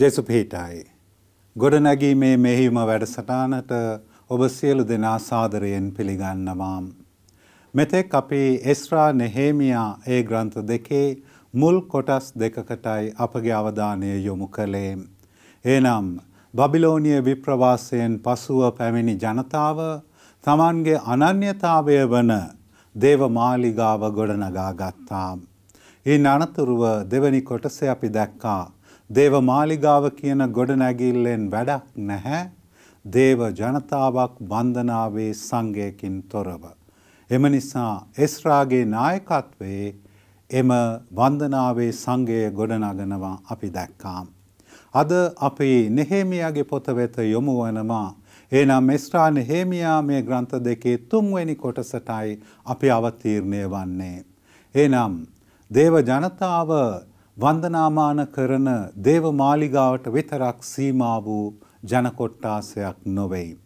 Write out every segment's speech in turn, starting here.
ජෙසුපීටයි. ගොඩනැගීමේ මෙහිම වැඩසටානට ඔබ සියලු දෙනා සාදරයෙන් පිළිගන්නවාම්. මෙතෙක් අපි එස්රා නෙහේමියා ඒ ග්‍රන්ථ දෙකේ මුල් කොටස් දෙකකටයි අපගේ අවධානය යොමු කළේ. එනම් බබිලෝනිය විප්‍රවාසයෙන් පසුව පැමිණි ජනතාව තමන්ගේ අනන්‍යතාවය වන දේව මාලිගාව ගොඩනගා ගත්තා. ඉන් අනතුරුව දෙවැනි කොටස අපි දැක්කා දේව මාලිගාව කියන ගොඩනැගිල්ලෙන් වැඩක් නැහැ. දේව ජනතාවක් බන්ධනාවේ සංගයකින් තොරව. එම නිසා එස්රාගේ නායකත්වයේ එම වන්දනාවේ සංගය ගොඩනගනවා අපි දැක්කාම්. අද අපේ නෙහේමියගේ පොත වෙත යොමු වනවා. එනම් මෙස්ට්‍රා නෙහේමියා මේ ග්‍රන්ථ දෙකේ තුන්වැනි කොටසටයි අපි අවතීරණය වන්නේ. එනම් දේව ජනතාව වන්දනාමාන කරන දේව මාලිගාවට විතරක් සීමා වූ ජනකොට්ටාසයක් නොවෙයි.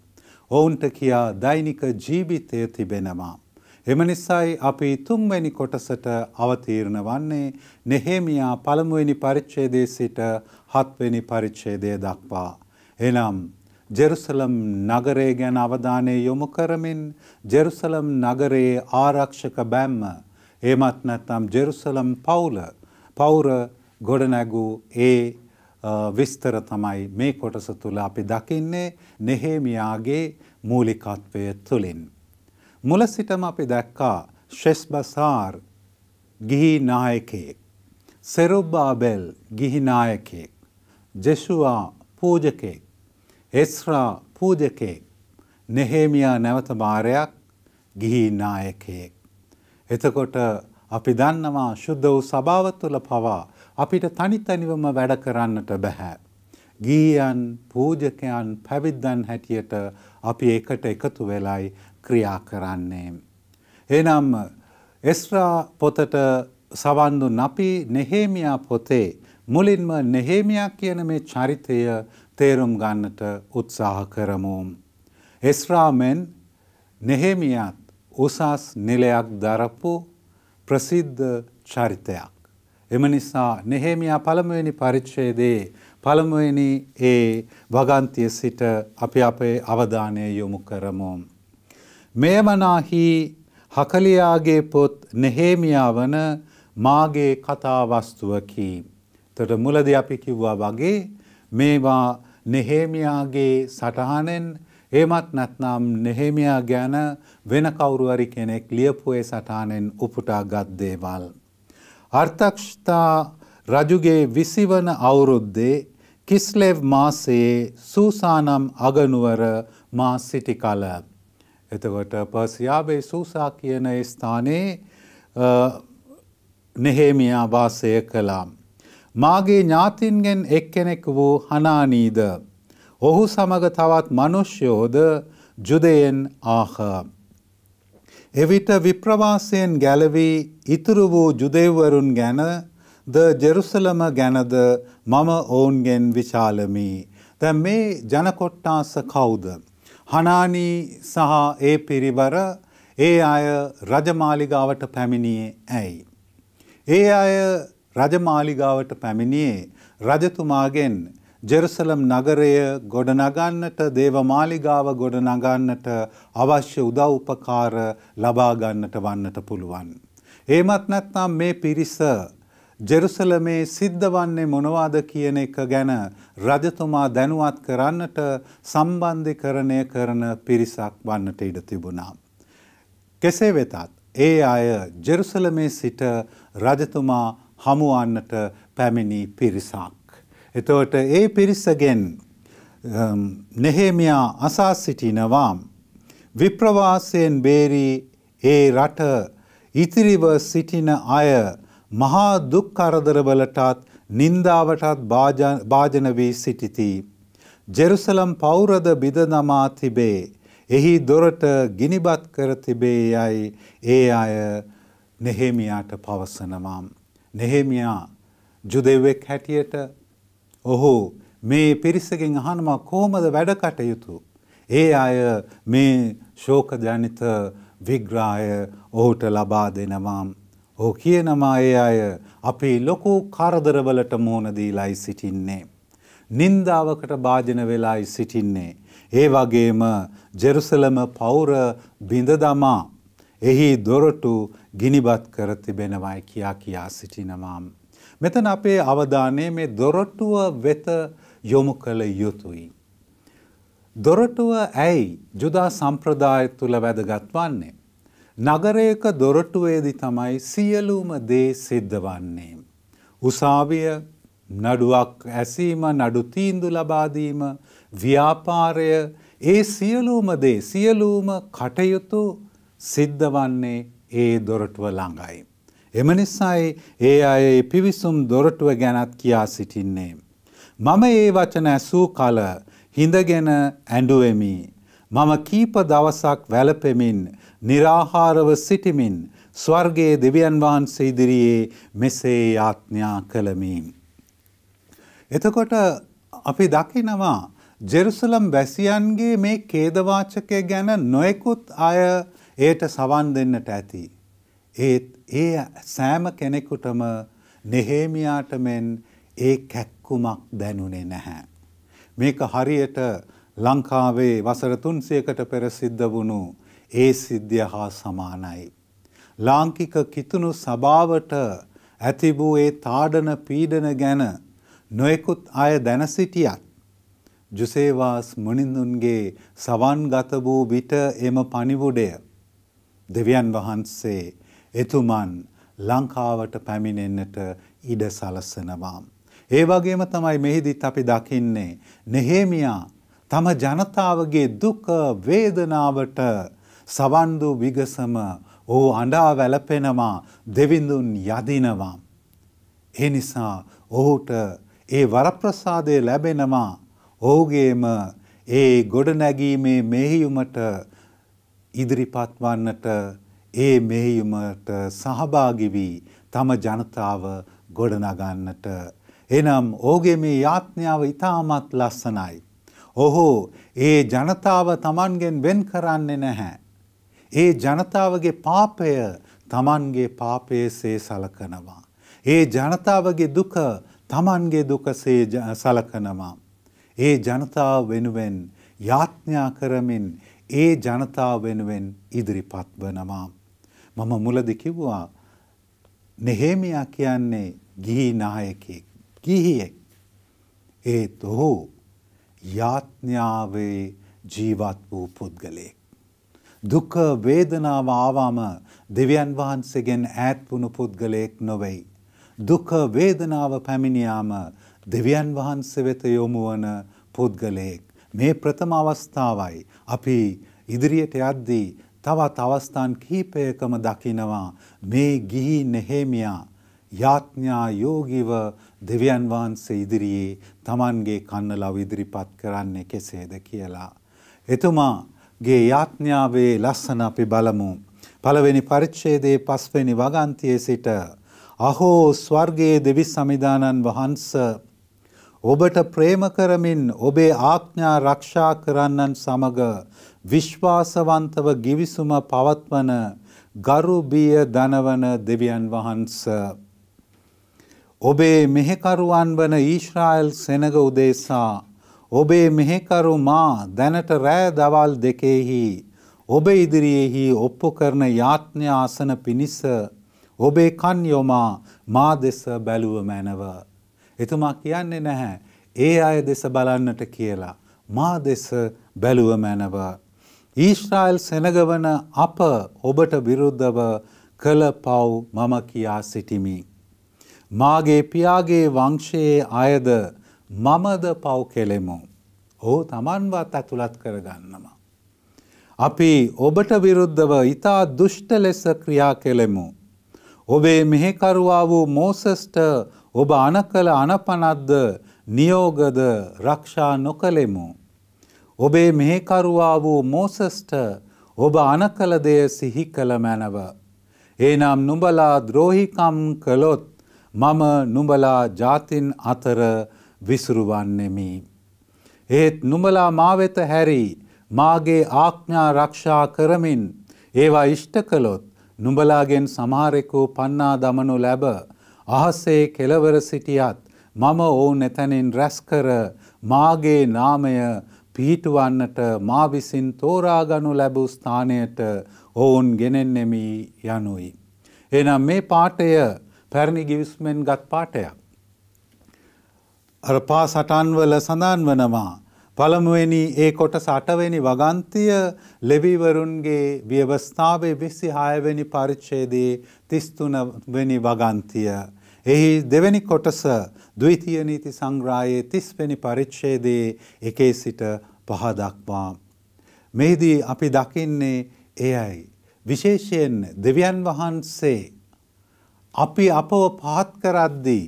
ඔවුන්ට කියා දෛනික ජීවිතය තිබෙනවා. එම නිසායි අපි තුන්වැනි කොටසට අවතීරණ වන්නේ නෙහෙමියා පළමුවෙනි පරිච්ඡේදයේ සිට හත්වෙනි පරිච්ඡේදය දක්වා. එනම් ජෙරුසලම් නගරය ගැන අවධානය යොමු කරමින් ජෙරුසලම් නගරයේ ආරක්ෂක බැම්ම එමත් නැත්නම් ජෙරුසලම් පවුල පෞර ගොඩනැගූ ඒ විස්තර තමයි මේ කොටස තුළ අපි දකින්නේ නෙහේමියාගේ මූලිකත්වය තුළින්. මුල සිටම අපි දැක්කා ශෙස්බසාර් ගිහි නායකයෙක්. සෙරුබ්බාබෙල් ගිහි නායකයෙක්. ජෙෂුවා පූජකයෙක්. එස්රා පූජකයෙක්. නෙහේමියා නැවත භාරයක් ගිහි නායකයෙක්. එතකොට අපි දන්නවා ශුද්ධ වූ සභාව තුළ පවා අපිට තනිතනිවම වැඩ කරන්නට බැහැ. ගීයන් පූජකයන් පැවිද්දන් හැටියට අපි එකට එකතු වෙලයි ක්‍රියා කරන්නේ. එනම් එස්රා පොතට සවන්දු නපි නෙහේමියා පොතේ මුලින්ම නෙහේමියා කියන මේ චරිතය තේරුම් ගන්නට උත්සාහ කරමු. එස්රාමෙන් නෙහෙමියත් උසස් නිලයක් දරපු ප්‍රසිද්ධ චරිතයක්. එම නිසා නෙහෙමියා පළමුවෙනි පරිච්ඡේදයේ පළමුවෙනි ඒ වගන්තිය සිට අපි අපේ අවධානය යොමු කරමු. මේමනාහි හකලියාගේ පොත් නෙහෙමියා වන මාගේ කතාවස්තුවකි. තොට මුලද අපි කිව්වා වගේ මේවා නෙහෙමියාගේ සටහනෙන් ඒමත් නැත්නම් නෙහෙමියා ගැන වෙන කවුරුවරි කෙනෙක් ලියපුේ සටානෙන් උපුටා ගත් දේවල්. අර්ථක්ෂතා රජුගේ විසිවන අවුරුද්දේ කිස්ලෙව් මාසයේ සූසානම් අගනුවර මා සිටි කල. එතකොට පර්සියාබේ සූසා කියන ස්ථානයේ නෙහේමියා වාසය කළා. මාගේ ඥාතින්ගෙන් එක්කෙනෙක් වූ හනානීද ඔහු සමග තවත් මනුෂ්‍යෝද ජුදයෙන් ආහ. එවිට විප්‍රවාසයෙන් ගැලවී ඉතුරු වූ ජුදෙව්වරුන් ගැන ද ජෙරුසලම ගැනද මම ඔවුන්ගෙන් විශාලමි. දැ මේ ජනකොට්ටාස කවුද. හනානී සහ ඒ පිරිවර ඒ අය රජමාලිගාවට පැමිණියේ ඇයි. ඒ අය රජමාලිගාවට පැමිණියේ රජතුමාගෙන් ජෙරුසලම් නගරය ගොඩනගන්නට දේවමාලිගාව ගොඩනගන්නට අවශ්‍ය උදව්පකාර ලබාගන්නට වන්නට පුළුවන්. ඒමත් නැත්නම් මේ පිරිස ජෙරුසලමේ සිද්ධ වන්නේ මොනවාද කියන එක ගැන රජතුමා දැනුවත් කරන්නට සම්බන්ධිකරණය කරන පිරිසක් වන්නට ඉඩ තිබුණා. කෙසේ වෙතත් ඒ අය ජෙරුසලමේ සිට රජතුමා හමුවන්නට පැමිණි පිරිසක්. එතවට ඒ පිරිසගෙන් නෙහෙමයා අසා සිටිනවා විප්‍රවාසයෙන් බේරී ඒ රට ඉතිරිව සිටින අය මහා දුක් කරදරවලටත් නින්දාවටත් භාජන වී සිටිති. ජෙරුසලම් පෞරද බිදනමා තිබේ. එහි දොරට ගිනිබත් කර තිබේ යයි ඒ අය නෙහෙමියාට පවසනවාම්. නෙහෙමියා ජුදෙවෙක් හැටියට ඔහු මේ පිරිසගෙන් අහනවා කොහොමද වැඩකටයුතු. ඒ අය මේ ශෝකජනිත විග්‍රාය ඔහුට ලබා දෙනවාම්. ඕ කියනවා ඒ අය අපි ලොකු කරදරවලට මෝනදීලයි සිටින්නේ. නින්දාවකට භාජන වෙලායි සිටින්නේ. ඒ වගේම ජෙරුසලම පවුර බිඳදමා එහි දොරටු ගිනිබත් කර තිබෙනවයි කියා කියා සිටිනවාම්. මෙතන අපේ අවධානය මේ දොරටුව වෙත යොමු කළ යුතුයි. දොරටුව ඇයි ජුදා සම්ප්‍රදාය තුළ වැදගත් වන්නේ. නගරයක දොරටුවේදි තමයි සියලුම දේ සිද්ධ වන්නේ. උසාවිය නඩුවක් ඇසීම නඩු තීන්දු ලබාදීම ව්‍යාපාරය ඒ සියලූම දේ සියලූම කටයුතු සිද්ධ වන්නේ ඒ දොරටුව ළඟයි. එම නිසායි ඒ අයේ පිවිසුම් දොරටුව ගැනත් කියා සිටින්නේ. මම ඒ වචන ඇසූ කල හිඳගෙන ඇඩුවමි. මම කීප දවසක් වැලපෙමින් නිරාහාරව සිටිමින් ස්වර්ගේ දෙවියන් වහන්සේ ඉදිරියේ මෙසේ යාඥා කළමීම්. එතකොට අපි දකිනවා ජෙරුසලම් වැසියන්ගේ මේ කේදවාචකය ගැන නොයෙකුත් අය ඒට සවන් දෙන්නට ඇති. ඒත් ඒ සෑම කෙනෙකුටම නෙහේමියාට මෙන් ඒ කැක්කුමක් දැනුනේ නැහැ. මේක හරියට ලංකාවේ වසර 300කට පෙර සිද්ධ වුණු ඒ සිද්ධිය හා සමානයි. ලාංකික කිතුණු සභාවට ඇති වූ ඒ තාඩන පීඩන ගැන නොයෙකුත් අය දැන සිටියත් ජුසේවාස් මුනිඳුන්ගේ සවන් ගත වූ විට එම පණිවුඩය දෙවියන් වහන්සේ එතුමන් ලංකාවට පැමිණෙන්නට ඉඩ සලස්සනවා. ඒ වගේම තමයි මෙහිදිත් අපි දකින්නේ නෙහේමියා තම ජනතාවගේ දුක වේදනාවට සවන්දු විගසම ඕ අඩා වැලපෙනවා දෙවිඳුන් යදිනවා. ඒ නිසා ඔහුට ඒ වරප්‍රසාදය ලැබෙනවා ඔහුගේම ඒ ගොඩනැගීමේ මෙහියුමට ඉදිරිපත්වන්නට ඒ මෙහෙයුමට සහභාගි වී තම ජනතාව ගොඩනගන්නට එනම් ඕගේ මේ යාත්ඥාව ඉතාමත් ලස්සනයි. ඔහෝ ඒ ජනතාව තමන්ගෙන් වෙන් කරන්නේ නැහැ. ඒ ජනතාවගේ පාපය තමන්ගේ පාපයසේ සලකනවා. ඒ ජනතාවගේ දුක තමන්ගේ දුකසේ සලකනවා. ඒ ජනතාව වෙනුවෙන් යාත්ඥා කරමින් ඒ ජනතාව වෙනුවෙන් ඉදිරිපත් වනවා. මම මුලද කිව්වා නෙහෙමියා කියන්නේ ගිහි නායකයෙක් ගිහියෙක් ඒත් ඔහු යාඥාවේ ජීවත් වූ පුද්ගලයෙක් දුක වේදනාව ආවම දෙවියන් වහන්සේගෙන් ඈත් වුණු පුද්ගලයෙක් නොවේයි දුක වේදනාව පැමිණියාම දෙවියන් වහන්සේ වෙත යොමු වන පුද්ගලයෙක් මේ ප්‍රථම අවස්ථාවයි අපි ඉදිරියට යද්දී තවත් අවස්ථාන් කීපයකම දකිනවා මේ ගිහි නෙහෙමියා යාඥා යෝගීව දෙවියන් වහන්සේ ඉදිරියේ Tamanගේ කන්නලව ඉදිරිපත් කරන්නේ කෙසේද කියලා. එතුමාගේ යාඥාවේ ලස්සන අපි බලමු. පළවෙනි පරිච්ඡේදයේ පස්වෙනි වගන්තියේ සිට අහෝ ස්වර්ගයේ දෙවි සමිදානන් වහන්ස ඔබට ප්‍රේම කරමින් ඔබේ ආඥා රක්ෂා කරන්නන් සමග විශ්වාසවන්තව ගිවිසුම පවත්වන ගරු බිය දනවන දෙවියන් වහන්ස. ඔබේ මෙහෙකරුවන් වන ඊශ්‍රායල් සෙනග උදේසා ඔබේ මෙහෙකරු මා දැනට රෑ දවල් දෙකෙහි ඔබ ඉදිරියේහි ඔප්පු කරන යාත්‍ය ආසන පිණිස ඔබේ කන් යොමා මා දෙස බැලුව මැනව. එතුමා කියන්නේ නැහැ ඒ අය දෙස බලන්නට කියලා මා දෙස බැලුව මැනවා. ඊශ්‍රායිල් සෙනගවන අප ඔබට විරුද්ධව කළ පව් මම කියා සිටිමි. මාගේ පියාගේ වංශයේ අයද මමද පව් කෙලෙමු. ඕ තමන්වත් ඇතුළත් කරගන්නවා. අපි ඔබට විරුද්ධව ඉතා දුෂ්ට ලෙස ක්‍රියා කෙළෙමු. ඔබේ මෙහෙකරුවා වූ මෝසස්ට ඔබ අනකළ අනපනද්ද නියෝගද රක්ෂා නොකළෙමු. ඔබේ මෙහෙකරුවා වූ මෝසස්ට ඔබ අනකල දෙය සිහි කළ මැනව. ඒනම් නුඹලා ද්‍රෝහිකම් කළොත් මම නුඹලා ජාතින් අතර විසුරුවන්නෙමි. ඒත් නුඹලා මාවෙත හැරි මාගේ ආඥා රක්ෂා කරමින් ඒවා ඉෂ්ට කළොත් නුඹලාගෙන් සමහරෙකු පන්නා දමනු ලැබ අහසේ කෙලවර සිටියත් මම ඔවුන් එතැනින් රැස්කර මාගේ නාමය පිහිටුවන්නට මා විසින් තෝරාගනු ලැබූ ස්ථානයට ඔවුන් ගෙනෙන්නෙමි යනුයි. එනම් මේ පාටය පැරණි ගිවිස්මෙන් ගත් පාටයක්. අර පා සටන්වල සඳන් වනවා. පළමුවෙනි ඒ කොට සටවෙනි වගන්තිය ලෙවිවරුන්ගේ ව්‍යවස්ථාවේ විසි හයවැනි පරිච්ඡේදයේ තිස්තුනවෙනි වගන්තිය එහි දෙවැනි කොටස ද්විතිය නීති සංග්‍රහයේ 30 වෙනි පරිච්ඡේදයේ 1 සිට 5 දක්වා මෙහිදී අපි දකින්නේ එයයි විශේෂයෙන් දෙවියන් වහන්සේ අපි අපව පහත් කරද්දී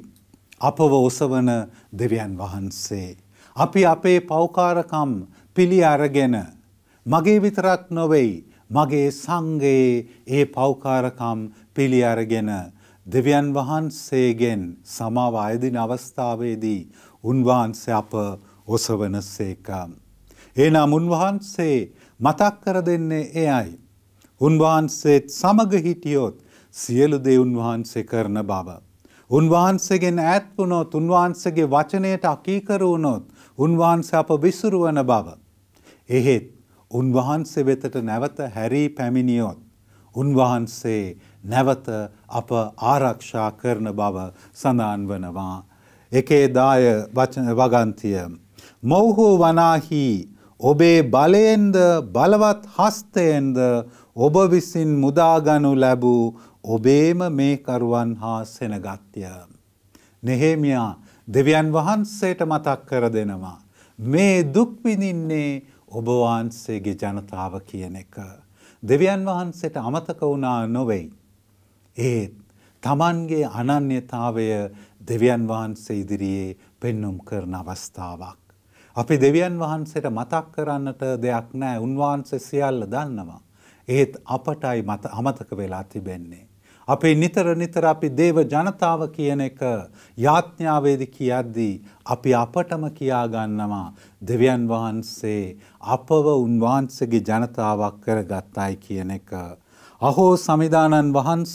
අපව ඔසවන දෙවියන් වහන්සේ අපි අපේ පෞකාරකම් පිළි අරගෙන මගේ විතරක් නොවෙයි මගේ සංගයේ ඒ පෞකාරකම් පිළි අරගෙන දෙවියන් වහන්සේගෙන් සමාව අයදින අවස්ථාවේදී උන්වහන්සේ අප ඔසවන සේක. එනම් උන්වහන්සේ මතක් කර දෙන්නේ එයයි. උන්වහන්සේත් සමග හිටියොත් සියලු දේ උන්වහන්සේ කරන බව. උන්වහන්සේගෙන් ඈත් වුණොත් උන්වහන්සේගේ වචනයට අකීකරු වුණොත් උන්වහන්සේ අප විසිරුවන බව. එහෙත් උන්වහන්සේ වෙතට නැවත හැරී පැමිණියොත් උන්වහන්සේ නැවත අප ආරක්ෂා කරන බව සඳහන් වනවා. එකේදාය වගන්තිය. මොවුහු වනාහි ඔබේ බලයෙන්ද බලවත් හස්තයෙන්ද ඔබ විසින් මුදාගනු ලැබූ ඔබේම මේ කරුවන් හා සෙනගත්ය. නෙහෙමියා දෙවියන් වහන්සේට මතක් කර දෙනවා. මේ දුක්විඳින්නේ ඔබවහන්සේගේ ජනතාව කියන එක. දෙවියන් වහන්සේට අමතක වුණා නොවෙයි. ඒත් තමන්ගේ අනන්‍යතාවය දෙවියන් වහන්සේ ඉදිරියේ පෙන්නුම් කරන අවස්ථාවක්. අපි දෙවියන් වහන්සේට මතක් කරන්නට දෙයක් නෑ උන්වහන්සේ සියල්ල දන්නවා. ඒත් අපටයි මත අමතක වෙලා තිබෙන්නේ. අපේ නිතර නිතර අපි දේව ජනතාව කියන එක යාඥාවේද කියද්දී අපි අපටම කියාගන්නවා දෙවියන් වහන්සේ අපව උන්වහන්සේගේ ජනතාවක් කරගත්තයි කියන එක අහෝ සමිධානන් වහන්ස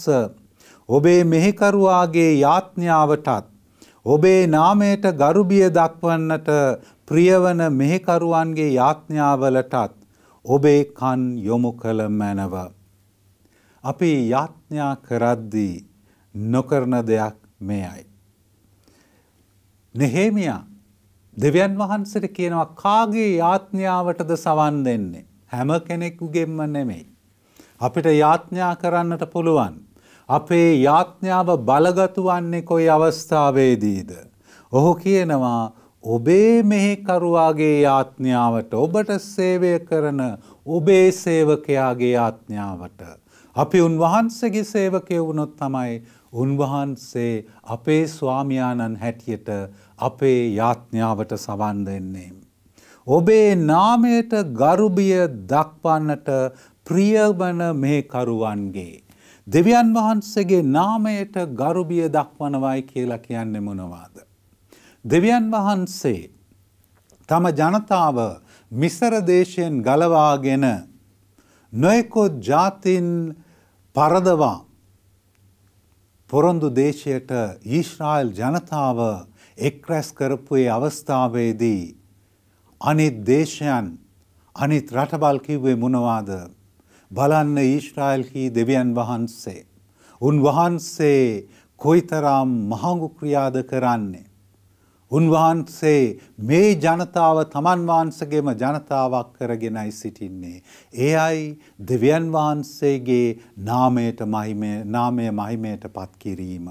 ඔබේ මෙහෙකරුවාගේ යාත්ඥාවටත් ඔබේ නාමයට ගරුබිය දක්වන්නට ප්‍රියවන මෙහෙකරුවන්ගේ යාත්ඥාවලටත් ඔබේ කන් යොමු කළ මැනව. අපි යාත්ඥා කරද්දී නොකරන දෙයක් මෙයයි. නෙහේමියා දෙවියන් වහන්සට කියනවා කාගේ යාත්ඥාවටද සවන් දෙන්නේ හැම කෙනෙකුගෙම්ම නෙමෙයි. අපිට යාඥා කරන්නට පුළුවන්. අපේ යාඥාව බලගතු වන්නේ කොයි අවස්ථාවේදීද. ඔහු කියනවා ඔබේ මෙහෙකරුවාගේ යාඥාවට ඔබට සේවය කරන ඔබේ සේවකයාගේ යාඥාවට. අපි උන්වහන්සේගේ සේවකය වුණොත් තමයි උන්වහන්සේ අපේ ස්වාමියාණන් හැටියට අපේ යාඥාවට සවන් දෙන්නේ. ඔබේ නාමයට ගරුබිය දක්වන්නට ප්‍රියබන මේ කරුවන්ගේ. දෙවියන් වහන්සේගේ නාමයට ගරුබිය දක්වනවයි කියලා කියන්නේ මොනවාද. දෙවියන් වහන්සේ තම ජනතාව මිසර දේශයෙන් ගලවාගෙන නොයකොත් ජාතින් පරදවා පොරොන්දු දේශයට ඊශ්‍රායිල් ජනතාව එක්රැස් කරපුයේ අවස්ථාවේදී අනිත් දේශයන් අනිත් රටබල් කිව්වේ මොනවාද බලන්න ඊශ්‍රායල්හි දෙවියන් වහන්සේ. උන්වහන්සේ කොයිතරම් මහඟු ක්‍රියාද කරන්නේ. උන්වහන්සේ මේ ජනතාව තමන් වහන්සගේම ජනතාවක් කරගෙනයි සිටින්නේ. ඒ අයි දෙවියන් වහන්සේගේ නාමයට නාමය මහිමයට පත්කිරීම.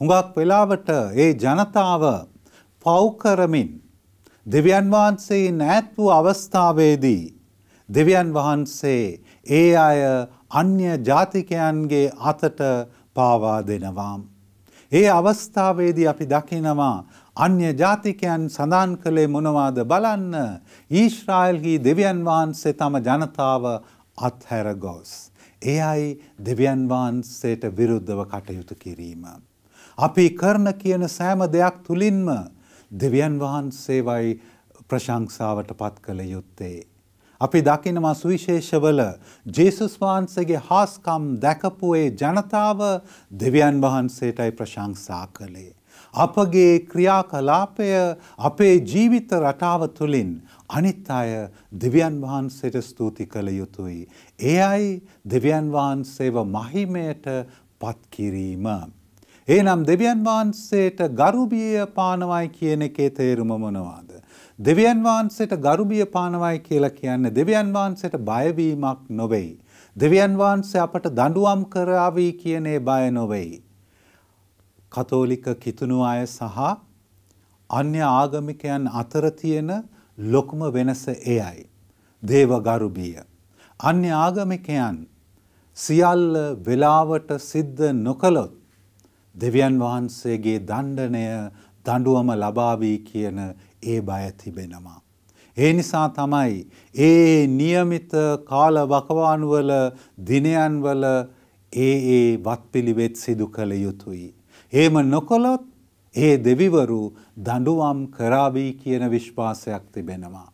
හුඟක් වෙලාවට ඒ ජනතාව පව්කරමින් දෙවියන් වහන්සේ නෑත්වූ අවස්ථාවේදී දෙවියන් වහන්සේ ඒ අය අන්‍ය ජාතිකයන්ගේ අතට පාවා දෙනවාම්. ඒ අවස්ථාවේදී අපි දකිනවා අන්‍ය ජාතිකයන් සඳහන් කළේ මොනවාද බලන්න ඊශ්‍රායල්හි දෙවියන් වහන්සේ තම ජනතාව අත්හැර ගොස්. ඒ අයි දෙවියන් වහන්සේට විරුද්ධව කටයුතු කිරීම. අපි කරන කියන සෑම දෙයක් තුළින්ම දෙවියන් වහන්සේවයි ප්‍රශංසාවට පත් කළ යුත්තේ. අපි දකිනවා සුවිශේෂවල ජේසුස් වහන්සේගේ හාස්කම් දැකපු ඒ ජනතාව දෙවියන් වහන්සේටයි ප්‍රශංසා කළේ. අපගේ ක්‍රියාකලාපය අපේ ජීවිත රටාව තුළින් අනිත් අය දෙවියන් වහන්සේට ස්තුති කළ යුතුයි. ඒ අයි දෙවියන් වහන්සේව මහිමයට පත්කිරීම. ඒනම් දෙවියන් වහන්සේට ගරුබිය පානවයි කියන එකේ තේරුම මොනවාද. දෙවියන් වහන්සේට ගරුබිය පානවයි කියලා කියන්නේ දෙවියන් වහන්සේට බයවීමක් නොවෙයි. දෙවියන් වහන්සේ අපට දඬුවම් කරාවි කියනේ බය නොවෙයි. කතෝලික කිතුණු අය සහ අන්‍ය ආගමිකයන් අතර තියෙන ලොකුම වෙනස එයයි. දේව ගරුබිය. අන්‍ය ආගමිකයන් සියල්ල වෙලාවට සිද්ධ නොකළොත් දෙවියන් වහන්සේගේ දණ්ඩනය දඬුවම ලබාවී කියන ඒ බය තිබෙනවා. ඒ නිසා තමයි ඒ નિયમિત කාල වකවානුවල දිනයන්වල ඒ ඒ වත්පිළිවෙත් සිදු කළ යුතුයි. එහෙම නොකළොත් ඒ දෙවිවරු දඬුවම් කරાવી කියන විශ්වාසයක් තිබෙනවා.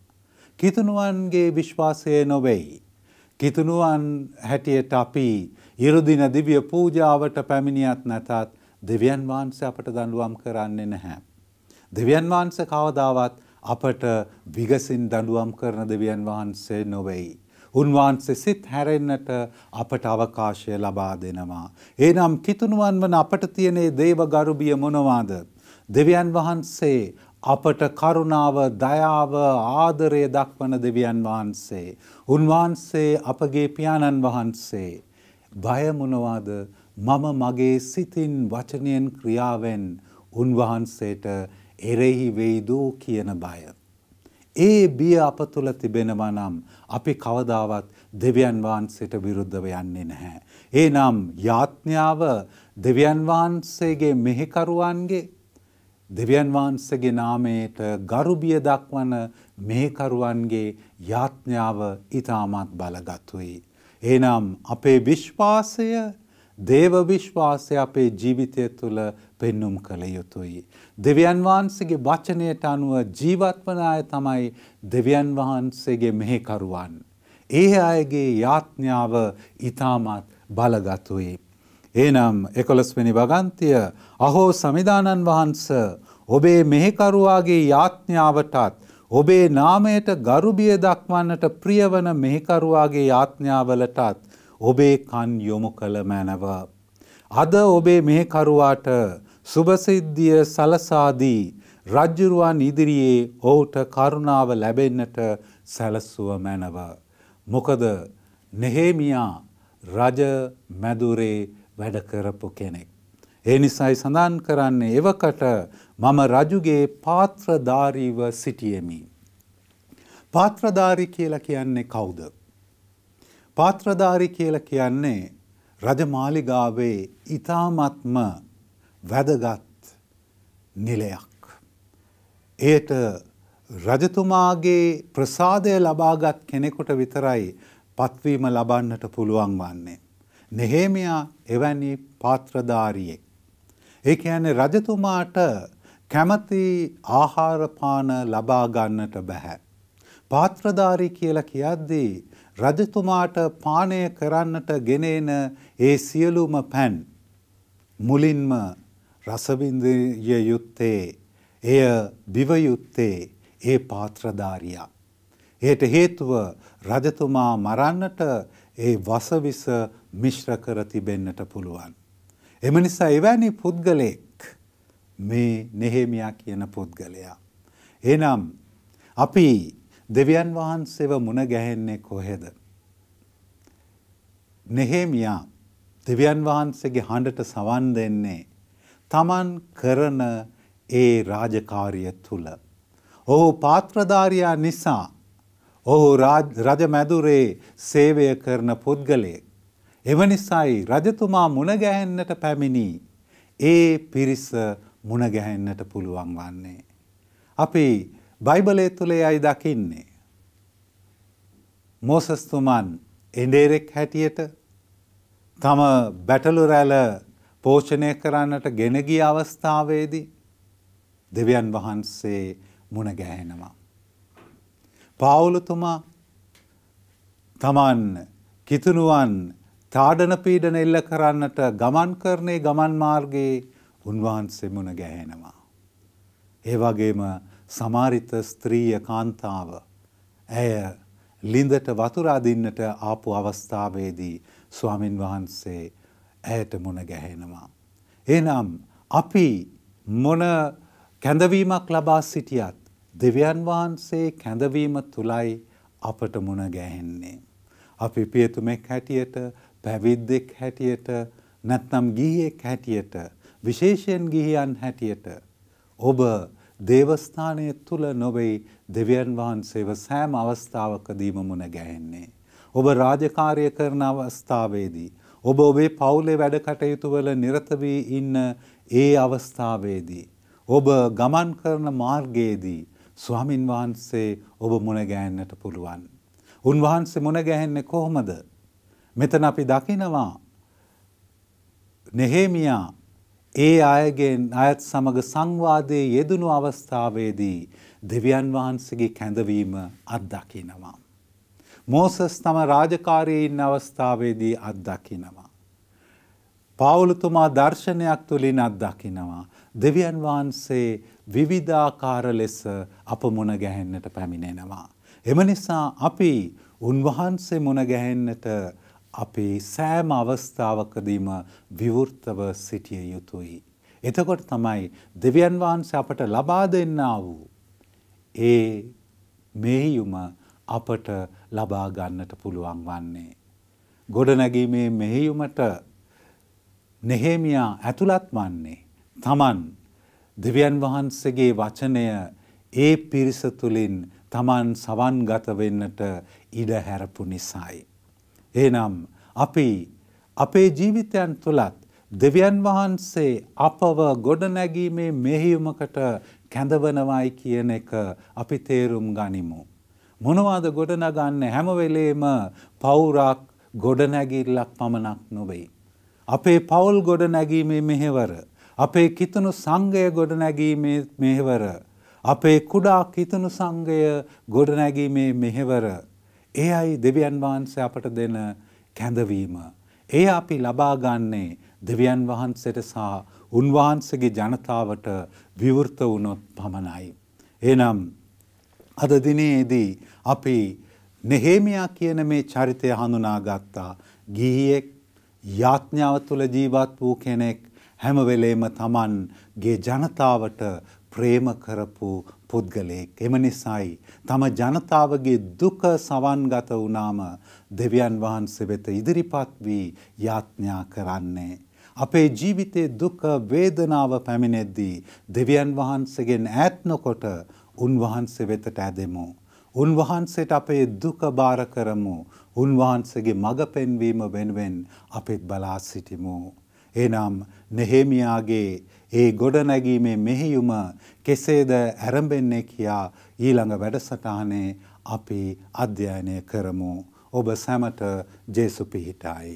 කිතුණුවන්ගේ විශ්වාසය නොවේයි. කිතුණුවන් හැටියට අපි ඉරුදින දිව්‍ය පූජාවට පැමිණියත් නැතත් දෙවියන් වහන්සේ අපට දඬුවම් කරන්නේ නැහැ. දෙවියන් වහන්සේ කවදාවත් අපට විගසින් දඬුවම් කරන දෙවියන් වහන්සේ නොවේයි. උන්වහන්සේ සිත් හැරෙන්නට අපට අවකාශය ලබා දෙනවා. එනම් කිතුනුවන් වන අපට තියනේ දේව ගරුබිය මොනවාද. දෙවියන් වහන්සේ අපට කරුණාව දයාව ආදරය දක්වන දෙවියන් වහන්සේ. උන්වහන්සේ අපගේ පියාණන් වහන්සේ. බයමුණවාද මම මගේ සිතින් වචනයෙන් ක්‍රියාවෙන් උන්වහන්සේට එරෙහි වෙයිදෝ කියන බය. ඒ බිය අප තුළ තිබෙනවා නම් අපි කවදාවත් දෙවියන් වහන්සේට විරුද්ධව යන්නේ නැහැ. එනම් යාඥාව දෙවියන් වහන්සේගේ මෙහෙකරුවන්ගේ දෙවියන් වහන්සේගේ නාමයට ගරුබිය දක්වන මේකරුවන්ගේ යාඥාව ඊටමත් බලගතුයි. එනම් අපේ විශ්වාසය දේව විශ්වාසය අපේ ජීවිතය තුළ පෙන්නුම් කළ යුතුයි. දෙවියන් වහන්සේගේ වචනයට අනුව ජීවත්වන අය තමයි දෙවියන් වහන්සේගේ මෙහෙකරුවන්. ඒ අයගේ යාඥාව ඊටමත් බලගතුයි. එනම් 11 වෙනි වගන්තිය අහෝ සමිදානන් වහන්ස ඔබේ මෙහෙකරුවාගේ යාඥාවටත් ඔබේ නාමයට ගරුබිය දක්වන්නට ප්‍රියවන මෙහෙකරුවාගේ යාඥාවලටත් ඔබේ කන් යොමු කළ මැනව. අද ඔබේ මෙහෙකරුවාට සුභසිද්ධිය සලසාදී රජ්ජුරුවන් ඉදිරියේ ඔහුට කරුණාව ලැබෙන්නට සැලසුව මැනව. මොකද නෙහේමියා රජ මැදුරේ වැඩකරපු කෙනෙක්. ඒ නිසයි සඳන් කරන්නේ එවකට මම රජුගේ පාත්‍රධාරීව සිටියමි. පාත්‍රධාරි කියලා කියන්නේ කවුද. පාත්‍රධාරි කියලා කියන්නේ රජමාලිගාවේ ඉතාමත්ම වැදගත් නිලයක්. එයට රජතුමාගේ ප්‍රසාදය ලබාගත් කෙනෙකුට විතරයි පත්වීම ලබන්නට පුළුවන් වන්නේ. නෙහේමයා එවැනි පාත්‍රධාරියෙක්. ඒ කියන්නේ රජතුමාට කැමති ආහාරපාන ලබාගන්නට බැහැ. පාත්‍රධාරී කියල කියද්දී රජතුමාට පානය කරන්නට ගෙනේන ඒ සියලුම පැන් මුලින්ම රසවිඳිය යුත්තේ එය දිව යුත්තේ ඒ පාත්‍රධාරියා. ඒට හේතුව රජතුමා මරන්නට ඒ වසවිස මිශ්‍ර කර තිබෙන්නට පුළුවන්. එම නිසා එවැනි පුද්ගලයෙක් මේ නෙහෙමියා කියන පුද්ගලයා. එනම් අපි දෙවියන් වහන්සේව මුණ ගැහෙන්නේ කොහෙද. නෙහෙමියා දෙවියන් වහන්සේගේ හඬට සවන් දෙන්නේ තමන් කරන ඒ රාජකාරිය තුළ. ඔහු පාත්‍රධාරයා නිසා ඔහු රජමැදුරේ සේවය කරන පුද්ගලයෙක්. එවනිසයි රජතුමා මුණගැහෙන්නට පැමිණී ඒ පිරිස මුණගැහෙන්නට පුළුවන් වන්නේ. අපි බයිබලය තුළේ අයි දකින්නේ. මෝසස්තුමන් එඩේරෙක් හැටියට තම බැටලු රැල පෝෂණය කරන්නට ගෙනගිය අවස්ථාවේදී දෙවියන් වහන්සේ මුණ ගැහෙනවා. පාවුලතුමා තමන් කිතුනුවන් තාඩන පීඩන එල්ල කරන්නට ගමන් කරනේ ගමන් මාර්ගයේ උන්වහන්සේ මුණ ගැහෙනවා. ඒ වගේම සමාරිත ස්ත්‍රීය කාන්තාව ඇය ලිඳට වතුරාදින්නට ආපු අවස්ථාවේදී ස්වාමින් වහන්සේ ඇයට මුණ ගැහෙනවා. එනම් අපි මොන කැඳවීමක් ලබා සිටියත් දෙවියන් වහන්සේ කැඳවීම තුලයි අපට මුණ ගැහෙන්නේ. අපි පියතුමෙක් හැටියට පැවිද්දෙක් හැටියට නැත්නම් ගිහියෙක් හැටියට විශේෂයෙන් ගිහියන් හැටියට ඔබ දේවස්ථානය තුල නොවේ දෙවියන් වහන්සේව සෑම අවස්ථාවකදීම මුණ ගැහෙන්නේ. ඔබ රාජකාරය කරන අවස්ථාවේදී ඔබ ඔබේ පවුලේ වැඩ කටයුතුවල නිරතවී ඉන්න ඒ අවස්ථාවේදී. ඔබ ගමන් කරන මාර්ගයේදී ස්වාමින් වහන්සේ ඔබ මුණගෑන්නට පුළුවන්. උන්වහන්සේ මුණගැහෙන්නේ කොහොමද. මෙතන අපි දකිනවා නෙහෙමියා ඒ අයගෙන් අයත් සමඟ සංවාදයේ යෙදුණු අවස්ථාවේදී දෙවියන් වහන්සගේ කැඳවීම අත්දකිනවා. මෝසස් තම රාජකාරයේ ඉන්න අවස්ථාවේදී අත්දකිනවා. පාවුලතුමා දර්ශනයක් තුළින් අත්දකිනවා. දෙවියන් වහන්සේ විවිධාකාර ලෙස අප මුණ ගැහෙන්නට පැමිණෙනවා. එම නිසා අපි උන්වහන්සේ මුණ ගැහෙන්නට අපි සෑම අවස්ථාවකදීම විවෘතව සිටිය යුතුයි. එතකොට තමයි දෙවියන් වහන්සේ අපට ලබා දෙන්නා වූ ඒ මෙහියුම අපට ලබා ගන්නට පුළුවන් වන්නේ. ගොඩනැගීමේ මෙහෙයුමට නෙහෙමියා ඇතුළත් වන්නේ තමන් දෙවියන් වහන්සේගේ වචනය ඒ පිරිස තුළින් තමන් සවන්ගත වෙන්නට ඉඩ හැරපු නිසායි. එනම් අපි අපේ ජීවිතයන් තුළත් දෙවියන් වහන්සේ අපව ගොඩනැගීමේ මෙහියුමකට කැඳවනවයි කියන එක අපි තේරුම් ගනිමු. මොනවාද ගොඩනගන්න හැමවෙලේම පවුරක් ගොඩනැගිල්ලක් පමණක් නොවෙයි. අපේ පවුල් ගොඩනැගීමේ මෙහෙවර. අපේ කිතුණු සංගය ගොඩනැගීමේ මෙහෙවර. අපේ කුඩා කිතුණු සංගය ගොඩනැගීමේ මෙහෙවර. එයයි දෙවියන් වහන්සේ අපට දෙන කැඳවීම. ඒ අපි ලබාගන්නේ දෙවියන් වහන්සේට සහ උන්වහන්සේගේ ජනතාවට විවෘත වුණොත් පමණයි. එනම් අද දිනේදී අපි නෙහෙමියා කියන මේ චරිතය හඳුනාගත්තා ගිහියෙක් යාඥාව තුළ ජීවත් වූ කෙනෙක් හැම වෙලේම Tamanගේ ජනතාවට ප්‍රේම කරපු පුද්ගලයෙක් එම නිසායි තම ජනතාවගේ දුක සවන්ගත වුණාම දෙවියන් වහන්සේ වෙත ඉදිරිපත් වී යාඥා කරන්නේ අපේ ජීවිතයේ දුක වේදනාව පැමිණෙද්දී දෙවියන් වහන්සේගෙන් ඈත් නොකොට උන්වහන්සේ වෙතට ඇදෙමු. උන්වහන්සේට අපේ දුක බාර කරමු. උන්වහන්සේගේ මඟ පෙන්වීම වෙනුවෙන් අපිත් බලා සිටිමු. එනම් නෙහෙමියාගේ ඒ ගොඩනැගීමේ මෙහෙයුම කෙසේද ඇරඹෙන්නේ කියා ඊළඟ වැඩසටහනේ අපි අධ්‍යයනය කරමු. ඔබ සැමට ජේසු පිහිටයි.